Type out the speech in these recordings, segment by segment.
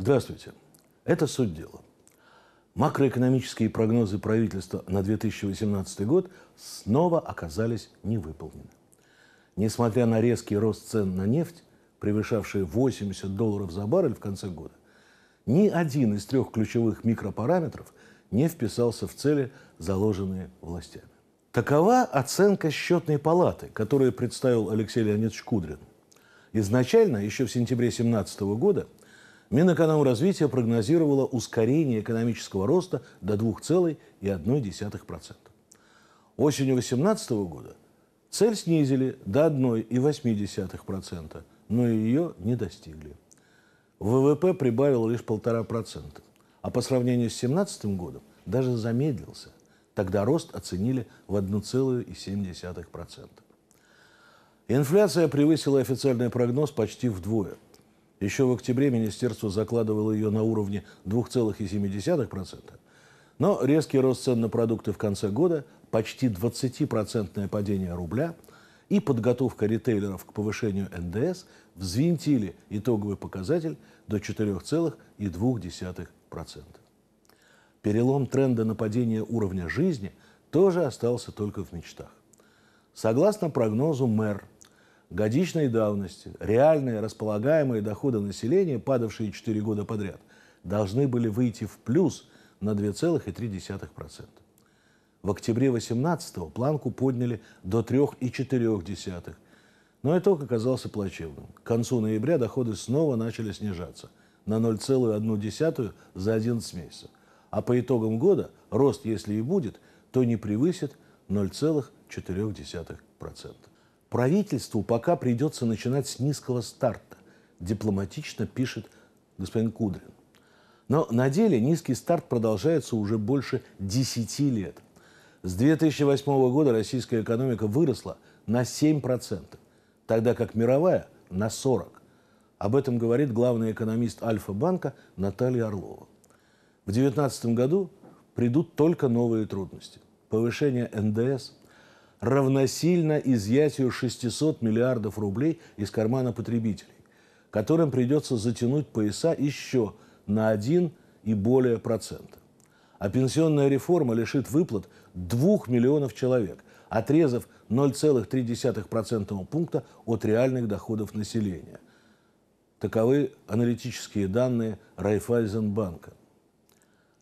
Здравствуйте. Это суть дела. Макроэкономические прогнозы правительства на 2018 год снова оказались невыполнены. Несмотря на резкий рост цен на нефть, превышавший 80 долларов за баррель в конце года, ни один из трех ключевых микропараметров не вписался в цели, заложенные властями. Такова оценка счетной палаты, которую представил Алексей Леонидович Кудрин. Изначально, еще в сентябре 2017 года, Минэкономразвития прогнозировало ускорение экономического роста до 2,1%. Осенью 2018 года цель снизили до 1,8%, но ее не достигли. ВВП прибавил лишь 1,5%, а по сравнению с 2017 годом даже замедлился. Тогда рост оценили в 1,7%. Инфляция превысила официальный прогноз почти вдвое – еще в октябре министерство закладывало ее на уровне 2,7%, но резкий рост цен на продукты в конце года, почти 20% падение рубля и подготовка ритейлеров к повышению НДС взвинтили итоговый показатель до 4,2%. Перелом тренда на падение уровня жизни тоже остался только в мечтах. Согласно прогнозу мэр годичной давности реальные располагаемые доходы населения, падавшие 4 года подряд, должны были выйти в плюс на 2,3%. В октябре 2018 планку подняли до 3,4%, но итог оказался плачевным. К концу ноября доходы снова начали снижаться на 0,1 за 11 месяцев, а по итогам года рост, если и будет, то не превысит 0,4%. Правительству пока придется начинать с низкого старта, дипломатично пишет господин Кудрин. Но на деле низкий старт продолжается уже больше 10 лет. С 2008 года российская экономика выросла на 7%, тогда как мировая – на 40%. Об этом говорит главный экономист Альфа-банка Наталья Орлова. В 2019 году придут только новые трудности. Повышение НДС – равносильно изъятию 600 миллиардов рублей из кармана потребителей, которым придется затянуть пояса еще на 1 и более процента. А пенсионная реформа лишит выплат 2 миллионов человек, отрезав 0,3% пункта от реальных доходов населения. Таковы аналитические данные Райфайзенбанка.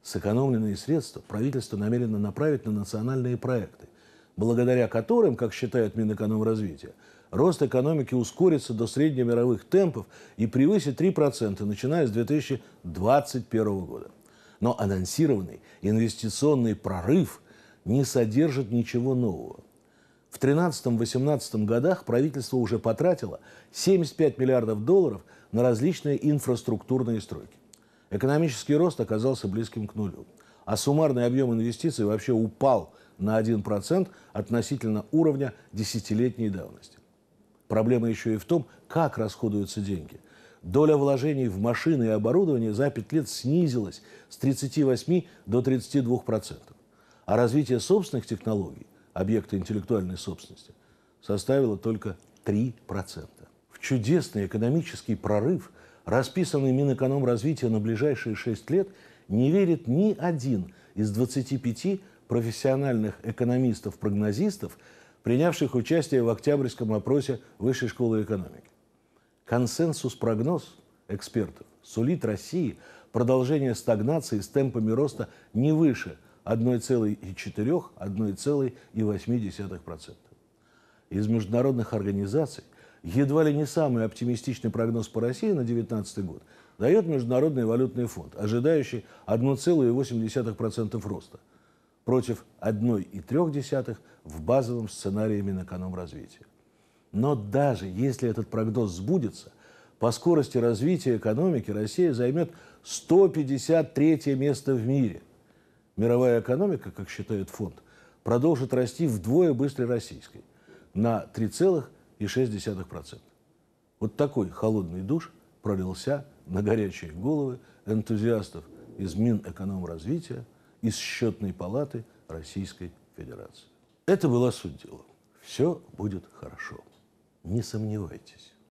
Сэкономленные средства правительство намерено направить на национальные проекты, благодаря которым, как считает Минэкономразвитие, рост экономики ускорится до среднемировых темпов и превысит 3%, начиная с 2021 года. Но анонсированный инвестиционный прорыв не содержит ничего нового. В 2013-2018 годах правительство уже потратило 75 миллиардов долларов на различные инфраструктурные стройки. Экономический рост оказался близким к нулю, а суммарный объем инвестиций вообще упал – на 1% относительно уровня десятилетней давности. Проблема еще и в том, как расходуются деньги. Доля вложений в машины и оборудование за 5 лет снизилась с 38 до 32%. А развитие собственных технологий, объекта интеллектуальной собственности, составило только 3%. В чудесный экономический прорыв, расписанный Минэкономразвития на ближайшие 6 лет, не верит ни один из 25 профессиональных экономистов-прогнозистов, принявших участие в октябрьском опросе Высшей школы экономики. Консенсус прогноз экспертов сулит России продолжение стагнации с темпами роста не выше 1,4-1,8%. Из международных организаций едва ли не самый оптимистичный прогноз по России на 2019 год дает Международный валютный фонд, ожидающий 1,8% роста – против 1,3 в базовом сценарии Минэкономразвития. Но даже если этот прогноз сбудется, по скорости развития экономики Россия займет 153 место в мире. Мировая экономика, как считает фонд, продолжит расти вдвое быстрее российской на 3,6%. Вот такой холодный душ пролился на горячие головы энтузиастов из Минэкономразвития – из счетной палаты Российской Федерации. Это была суть дела. Все будет хорошо. Не сомневайтесь.